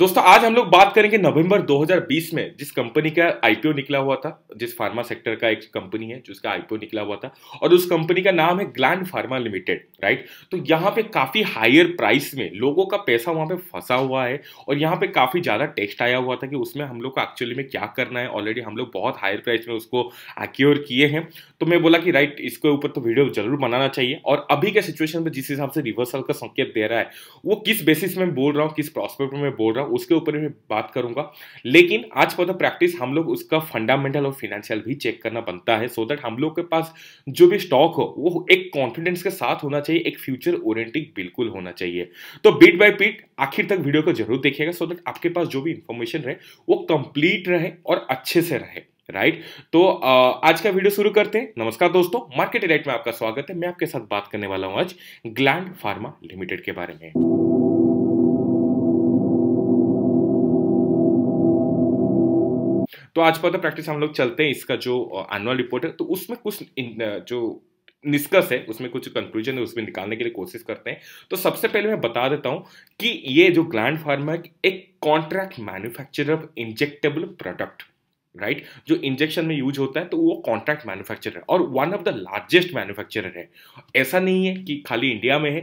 दोस्तों आज हम लोग बात करेंगे नवंबर 2020 में जिस कंपनी का आईपीओ निकला हुआ था जिस फार्मा सेक्टर का एक कंपनी है जिसका आईपीओ निकला हुआ था और उस कंपनी का नाम है ग्लैंड फार्मा लिमिटेड राइट तो यहाँ पे काफ़ी हायर प्राइस में लोगों का पैसा वहां पे फंसा हुआ है और यहाँ पे काफ़ी ज़्यादा टेस्ट आया हुआ था कि उसमें हम लोग को एक्चुअली में क्या करना है ऑलरेडी हम लोग बहुत हायर प्राइस में उसको एक्योर किए हैं तो मैं बोला कि राइट इसके ऊपर तो वीडियो जरूर बनाना चाहिए और अभी के सिचुएशन में जिस हिसाब से रिवर्सल का संकेत दे रहा है वो किस बेसिस में बोल रहा हूँ किस प्रॉस्पेक्ट में बोल रहा हूँ उसके ऊपर भी बात करूंगा लेकिन आज फॉर द प्रैक्टिस हम लोग उसका फंडामेंटल और फिनेंशियल भी चेक करना बनता है सो so दैट हम लोग के पास जो भी स्टॉक हो वो एक कॉन्फिडेंस के साथ होना चाहिए एक फ्यूचर ओरियंटिंग बिल्कुल होना चाहिए तो बीट बाय बीट आखिर तक वीडियो को जरूर देखिएगा सो दैट आपके पास जो भी इंफॉर्मेशन रहे वो कंप्लीट रहे और अच्छे से रहे राइट right? तो आज का वीडियो शुरू करते हैं नमस्कार दोस्तों मार्केट एलाइट में आपका स्वागत है मैं आपके साथ बात करने वाला हूं आज ग्लैंड फार्मा लिमिटेड के बारे में तो आज फॉर प्रैक्टिस तो हम लोग चलते हैं इसका जो एनुअल रिपोर्ट है तो उसमें कुछ जो निष्कर्ष है उसमें कुछ कंक्लूजन है उसमें निकालने के लिए कोशिश करते हैं तो सबसे पहले मैं बता देता हूं कि ये जो ग्लैंड फार्मा एक contract manufacturer of injectable product right right? जो इंजेक्शन में यूज होता है तो वो कॉन्ट्रैक्ट मैन्युफैक्चरर है और one of the largest manufacturer है ऐसा नहीं है कि खाली इंडिया में है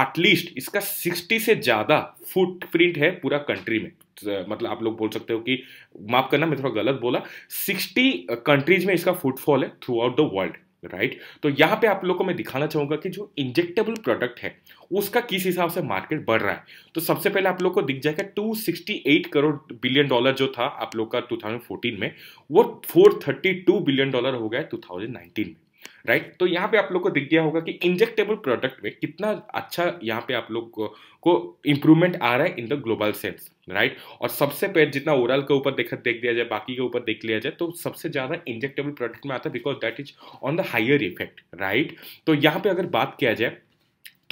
एटलीस्ट इसका 60 से ज़्यादा फुटप्रिंट है पूरा कंट्री में मतलब आप लोग बोल सकते हो कि माफ करना मैं थोड़ा गलत बोला सिक्सटी कंट्रीज में इसका फुटफॉल है throughout the world right right? तो यहां पे आप लोगों को मैं दिखाना चाहूंगा कि जो इंजेक्टेबल प्रोडक्ट है उसका किस हिसाब से मार्केट बढ़ रहा है तो सबसे पहले आप लोग को दिख जाएगा 268 करोड़ बिलियन डॉलर जो था आप लोग का 2014 में वो 432 बिलियन डॉलर हो गया 2019 में राइट right? तो यहाँ पे आप लोग को दिख गया होगा कि इंजेक्टेबल प्रोडक्ट में कितना अच्छा यहाँ पे आप लोग को, इंप्रूवमेंट आ रहा है in the global sense right और सबसे पेट जितना ओरल के ऊपर देख देख दिया जाए बाकी के ऊपर देख लिया जाए तो सबसे ज़्यादा इंजेक्टेबल प्रोडक्ट में आता है because that is on the higher effect right तो यहाँ पे अगर बात किया जाए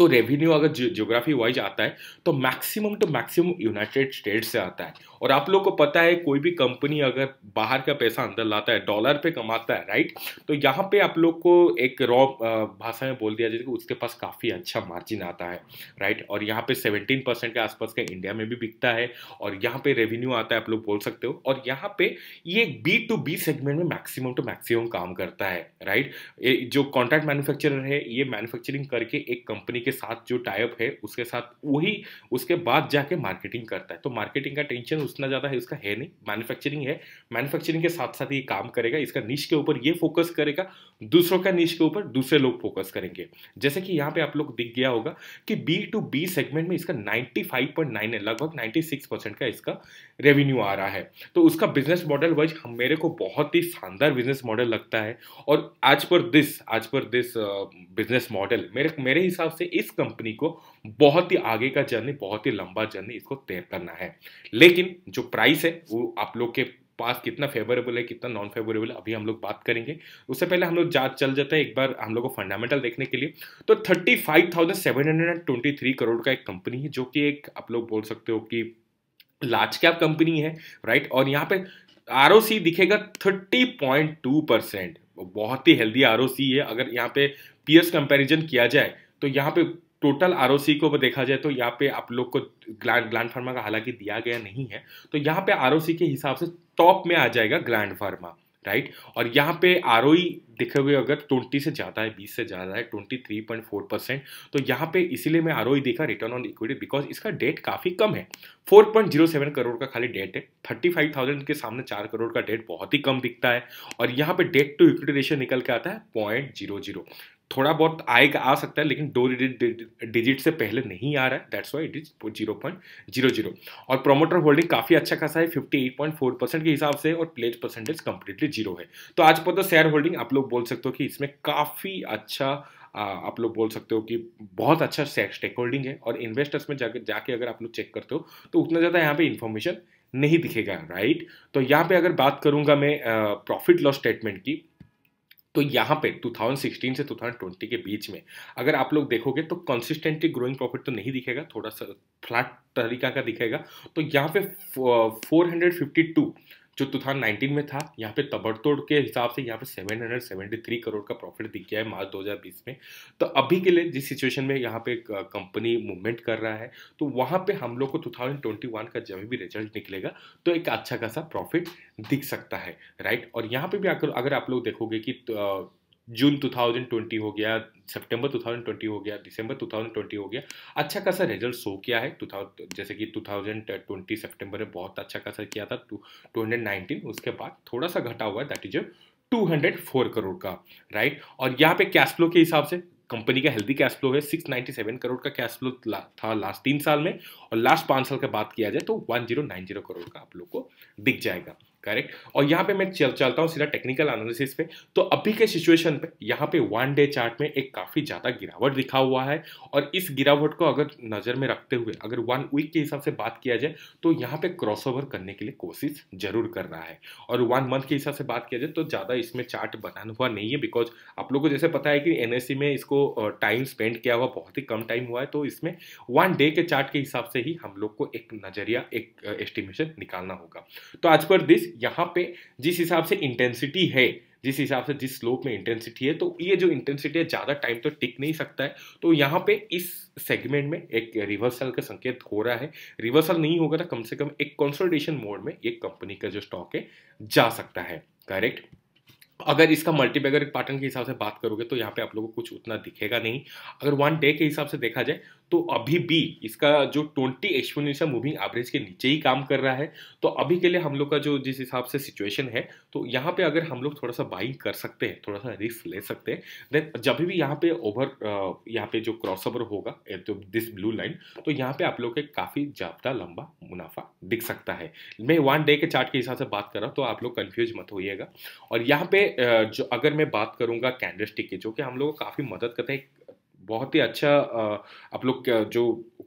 तो रेवेन्यू अगर जियोग्राफी वाइज आता है तो maximum to maximum United State से आता है और आप लोग को पता है कोई भी कंपनी अगर बाहर का पैसा अंदर लाता है डॉलर पे कमाता है राइट तो यहाँ पे आप लोग को एक रॉ भाषा में बोल दिया जाए कि उसके पास काफ़ी अच्छा मार्जिन आता है राइट और यहाँ पे सेवेंटीन परसेंट के आसपास का इंडिया में भी बिकता है और यहाँ पे रेवेन्यू आता है आप लोग बोल सकते हो और यहाँ पे ये बी टू बी सेगमेंट में मैक्सिमम टू मैक्सिमम काम करता है राइट जो कॉन्ट्रैक्ट मैन्युफैक्चरर है ये मैन्युफैक्चरिंग करके एक कंपनी के साथ जो टाइप है उसके साथ वही उसके बाद जाके मार्केटिंग करता है तो मार्केटिंग का टेंशन उतना ज़्यादा है उसका है नहीं मैन्युफैक्चरिंग है मैन्युफैक्चरिंग के साथ साथ ये काम करेगा इसका नीच के ऊपर ये फोकस करेगा दूसरों का नीच के ऊपर दूसरे लोग फोकस करेंगे जैसे कि यहाँ पर आप लोग दिख गया होगा कि बी टू बी सेगमेंट में इसका नाइन्टी है लगभग नाइन्टी का इसका रेवेन्यू आ रहा है तो उसका बिजनेस मॉडल वाइज मेरे को बहुत ही शानदार बिजनेस मॉडल लगता है और आज पर दिस आज पर दिस बिजनेस मॉडल मेरे मेरे हिसाब से इस कंपनी को बहुत ही आगे का जर्नी बहुत ही लंबा जर्नी इसको तय करना है लेकिन जो प्राइस है वो आप लोग के पास कितना फेवरेबल है कितना नॉन फेवरेबल है अभी हम लोग बात करेंगे उससे पहले हम लोग जा चल जाते हैं एक बार हम लोग को फंडामेंटल देखने के लिए तो thirty five thousand seven hundred and twenty three crore का एक कंपनी है जो कि एक आप लोग बोल सकते हो कि लार्ज कैप कंपनी है राइट और यहाँ पे आर दिखेगा थर्टी पॉइंट टू परसेंट बहुत ही हेल्दी आर है अगर यहाँ पे पीएस कंपैरिजन किया जाए तो यहाँ पे टोटल आर को देखा जाए तो यहाँ पे आप लोग को ग्लैंड ग्लैंड फार्मा का हालांकि दिया गया नहीं है तो यहाँ पे आर के हिसाब से टॉप में आ जाएगा ग्लैंड फार्मा राइट और यहाँ पे आर e देखे हुए अगर 20 से ज़्यादा है 20 से ज़्यादा है 23.4 परसेंट तो यहाँ पे इसीलिए मैं आर e देखा रिटर्न ऑन इक्विटी बिकॉज इसका डेट काफ़ी कम है 4.07 करोड़ का खाली डेट है 35,000 के सामने 4 करोड़ का डेट बहुत ही कम दिखता है और यहाँ पे डेट टू इक्विटी रेशियो निकल के आता है पॉइंट जीरो जीरो थोड़ा बहुत आएगा आ सकता है लेकिन दो डिजिट से पहले नहीं आ रहा है that's why it is zero point zero zero और प्रोमोटर होल्डिंग काफ़ी अच्छा खासा है fifty eight point four percent के हिसाब से और प्लेज परसेंटेज कंप्लीटली जीरो है तो आज पर तो शेयर होल्डिंग आप लोग बोल सकते हो कि इसमें काफ़ी अच्छा आप लोग बोल सकते हो कि बहुत अच्छा स्टेक होल्डिंग है और इन्वेस्टर्स में जाकर जाके अगर आप लोग चेक करते हो तो उतना ज़्यादा यहाँ पे इन्फॉर्मेशन नहीं दिखेगा राइट तो यहाँ पे अगर बात करूँगा मैं प्रॉफिट लॉस स्टेटमेंट की तो यहाँ पे 2016 से 2020 के बीच में अगर आप लोग देखोगे तो कंसिस्टेंटली ग्रोइंग प्रॉफिट तो नहीं दिखेगा थोड़ा सा फ्लैट तरीका का दिखेगा तो यहाँ पे 452 जो 2019 तो में था यहाँ पे तबड़तोड़ के हिसाब से यहाँ पे 773 करोड़ का प्रॉफिट दिख गया है मार्च 2020 में तो अभी के लिए जिस सिचुएशन में यहाँ पे कंपनी मूवमेंट कर रहा है तो वहाँ पे हम लोग को 2021 का जब भी रिजल्ट निकलेगा तो एक अच्छा खासा प्रॉफिट दिख सकता है राइट और यहाँ पे भी अगर अगर आप लोग देखोगे कि तो, जून 2020 हो गया सितंबर 2020 हो गया दिसंबर 2020 हो गया अच्छा खासा रिजल्ट शो किया है टू जैसे कि 2020 सितंबर में बहुत अच्छा खासा किया था टू 219 उसके बाद थोड़ा सा घटा हुआ है दैट इज 204 करोड़ का राइट और यहाँ पे कैश फ्लो के हिसाब से कंपनी का हेल्दी कैश फ्लो है 697 करोड़ का कैश फ्लो ला, था लास्ट तीन साल में और लास्ट पाँच साल का बात किया जाए तो 1090 करोड़ का आप लोग को दिख जाएगा करेक्ट और यहाँ पे मैं चल चलता हूँ सीधा टेक्निकल एनालिसिस पे तो अभी के सिचुएशन पे यहाँ पे वन डे चार्ट में एक काफ़ी ज़्यादा गिरावट दिखा हुआ है और इस गिरावट को अगर नज़र में रखते हुए अगर वन वीक के हिसाब से बात किया जाए तो यहाँ पे क्रॉसओवर करने के लिए कोशिश जरूर कर रहा है और वन मंथ के हिसाब से बात किया जाए तो ज़्यादा इसमें चार्ट बनाना हुआ नहीं है बिकॉज आप लोग को जैसे पता है कि एन में इसको टाइम स्पेंड किया हुआ बहुत ही कम टाइम हुआ है तो इसमें वन डे के चार्ट के हिसाब से ही हम लोग को एक नज़रिया एक एस्टिमेशन निकालना होगा तो आज पर दिस यहाँ पे जिस हिसाब से इंटेंसिटी है जिस हिसाब से जिस स्लोप में इंटेंसिटी है तो ये जो इंटेंसिटी है ज़्यादा टाइम तो टिक नहीं सकता है तो यहाँ पे इस सेगमेंट में एक रिवर्सल का संकेत हो रहा है रिवर्सल नहीं होगा तो कम से कम एक कंसोलिडेशन मोड में ये कंपनी का जो स्टॉक है जा सकता है करेक्ट अगर इसका मल्टीबैगर पैटर्न के हिसाब से बात करोगे तो यहाँ पे आप लोगों को कुछ उतना दिखेगा नहीं अगर वन डे के हिसाब से देखा जाए तो अभी भी इसका जो ट्वेंटी एक्सपोनेंशियल मूविंग एवरेज के नीचे ही काम कर रहा है तो अभी के लिए हम लोग का जो जिस हिसाब से सिचुएशन है तो यहाँ पे अगर हम लोग थोड़ा सा बाइंग कर सकते हैं थोड़ा सा रिस्क ले सकते हैं देन जब भी यहाँ पे ओवर यहाँ पे जो क्रॉस ओवर होगा तो दिस ब्लू लाइन तो यहाँ पे आप लोग के काफ़ी ज़्यादा लंबा मुनाफा दिख सकता है मैं वन डे के चार्ट के हिसाब से बात कर रहा हूँ तो आप लोग कन्फ्यूज मत होइएगा और यहाँ पे जो अगर मैं बात करूँगा कैंडल स्टिक की जो कि हम लोग को काफ़ी मदद करते हैं बहुत ही अच्छा आप लोग जो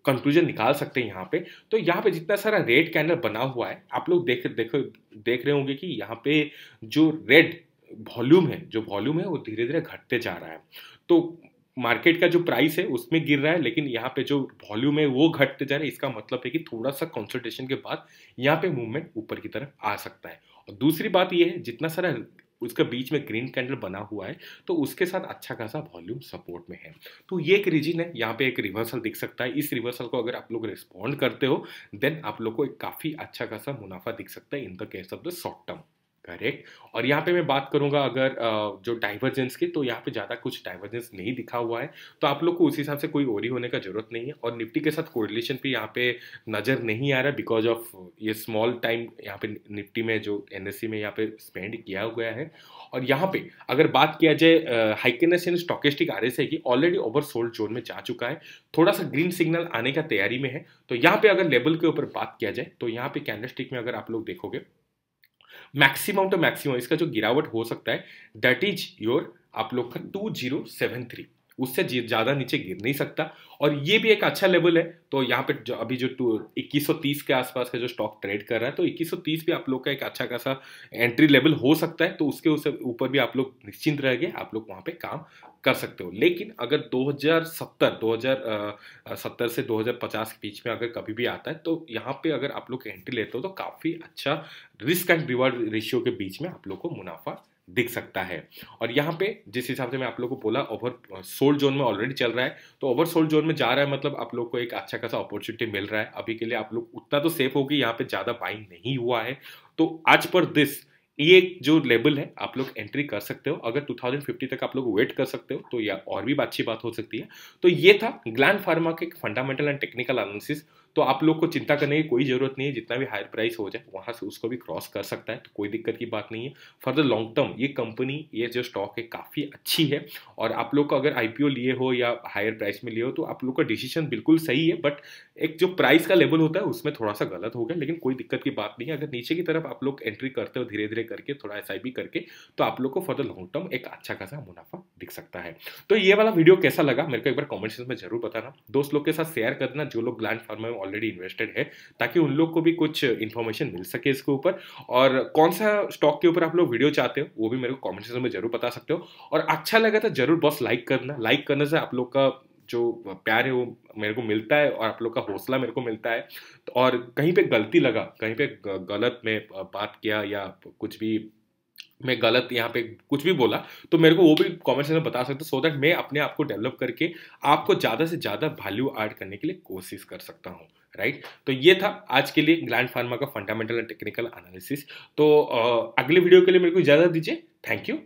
कंक्लूजन निकाल सकते हैं यहाँ पे तो यहाँ पे जितना सारा रेड कैंडल बना हुआ है आप लोग देख देख देख रहे होंगे कि यहाँ पे जो रेड वॉल्यूम है जो वॉल्यूम है वो धीरे धीरे घटते जा रहा है तो मार्केट का जो प्राइस है उसमें गिर रहा है लेकिन यहाँ पे जो वॉल्यूम है वो घटते जा रहा है इसका मतलब है कि थोड़ा सा कंसल्टेशन के बाद यहाँ पे मूवमेंट ऊपर की तरफ आ सकता है और दूसरी बात यह है जितना सारा उसका बीच में ग्रीन कैंडल बना हुआ है तो उसके साथ अच्छा खासा वॉल्यूम सपोर्ट में है तो ये एक रीजन है यहाँ पे एक रिवर्सल दिख सकता है इस रिवर्सल को अगर आप लोग रिस्पॉन्ड करते हो देन आप लोग को एक काफ़ी अच्छा खासा मुनाफा दिख सकता है in the case of the short term correct और यहाँ पे मैं बात करूँगा अगर जो डाइवर्जेंस की तो यहाँ पे ज़्यादा कुछ डाइवर्जेंस नहीं दिखा हुआ है तो आप लोग को उस हिसाब से कोई ओरी होने का जरूरत नहीं है और निफ्टी के साथ कोरिलेशन पे यहाँ पे नज़र नहीं आ रहा बिकॉज ऑफ ये स्मॉल टाइम यहाँ पे निफ्टी में जो एन e में यहाँ पे स्पेंड किया गया है और यहाँ पे अगर बात किया जाए Heikin and stochastic R S की ऑलरेडी ओवर सोल्ड जोन में जा चुका है थोड़ा सा ग्रीन सिग्नल आने का तैयारी में है तो यहाँ पे अगर लेवल के ऊपर बात किया जाए तो यहाँ पे कैंडल में अगर आप लोग देखोगे मैक्सिमम टू मैक्सिमम इसका जो गिरावट हो सकता है दैट इज योर आप लोग का टू जीरो सेवन थ्री उससे ज़्यादा नीचे गिर नहीं सकता और ये भी एक अच्छा लेवल है तो यहाँ पे जो अभी जो टू इक्कीस सौ तीस के आसपास का जो स्टॉक ट्रेड कर रहा है तो इक्कीस सौ तीस भी आप लोग का एक अच्छा खासा एंट्री लेवल हो सकता है तो उसके ऊपर भी आप लोग निश्चिंत रह गए आप लोग वहाँ पे काम कर सकते हो लेकिन अगर 2070 2070 से 2050 के बीच में अगर कभी भी आता है तो यहाँ पे अगर आप लोग एंट्री लेते हो तो काफ़ी अच्छा रिस्क एंड रिवार्ड रेशियो के बीच में आप लोग को मुनाफा दिख सकता है और यहाँ पे जिस हिसाब से मैं आप लोग को बोला ओवर सोल्ड जोन में ऑलरेडी चल रहा है तो ओवर सोल्ड जोन में जा रहा है मतलब आप लोग को एक अच्छा खासा अपॉर्चुनिटी मिल रहा है अभी के लिए आप लोग उतना तो सेफ होगी यहाँ पे ज़्यादा बाइंग नहीं हुआ है तो आज पर दिस ये जो लेबल है आप लोग एंट्री कर सकते हो अगर 2050 तक आप लोग वेट कर सकते हो तो या और भी अच्छी बात हो सकती है तो ये था ग्लैंड फार्मा के फंडामेंटल एंड टेक्निकल एनालिसिस तो आप लोग को चिंता करने की कोई ज़रूरत नहीं है जितना भी हायर प्राइस हो जाए वहाँ से उसको भी क्रॉस कर सकता है तो कोई दिक्कत की बात नहीं है फॉर द लॉन्ग टर्म ये कंपनी ये जो स्टॉक है काफ़ी अच्छी है और आप लोग को अगर आई लिए हो या हायर प्राइस में लिए हो तो आप लोग का डिसीजन बिल्कुल सही है बट एक जो प्राइस का लेवल होता है उसमें थोड़ा सा गलत हो गया लेकिन कोई दिक्कत की बात नहीं है अगर नीचे की तरफ आप लोग एंट्री करते हो धीरे धीरे करके थोड़ा एस करके तो आप लोग को फॉर द लॉन्ग टर्म एक अच्छा खासा मुनाफा दिख सकता है तो ये वाला वीडियो कैसा लगा मेरे को एक बार कॉमेंट सेक्शन में जरूर बताना दोस्त लोग के साथ शेयर करना जो लोग ग्लैंड फार्मा में ऑलरेडी इन्वेस्टेड है ताकि उन लोग को भी कुछ इन्फॉर्मेशन मिल सके इसके ऊपर और कौन सा स्टॉक के ऊपर आप लोग वीडियो चाहते हो वो भी मेरे को कॉमेंट सेक्शन में जरूर बता सकते हो और अच्छा लगा तो जरूर बस लाइक करना लाइक करने से आप लोग का जो प्यार है वो मेरे को मिलता है और आप लोग का हौसला मेरे को मिलता है तो और कहीं पे गलती लगा कहीं पे गलत में बात किया या कुछ भी मैं गलत यहाँ पे कुछ भी बोला तो मेरे को वो भी कॉमेंट सेक्शन में बता सकते सो दैट मैं अपने आप को डेवलप करके आपको ज़्यादा से ज़्यादा वैल्यू ऐड करने के लिए कोशिश कर सकता हूँ राइट तो ये था आज के लिए ग्लैंड फार्मा का फंडामेंटल एंड टेक्निकल एनालिसिस तो अगले वीडियो के लिए मेरे को इजाज़त दीजिए थैंक यू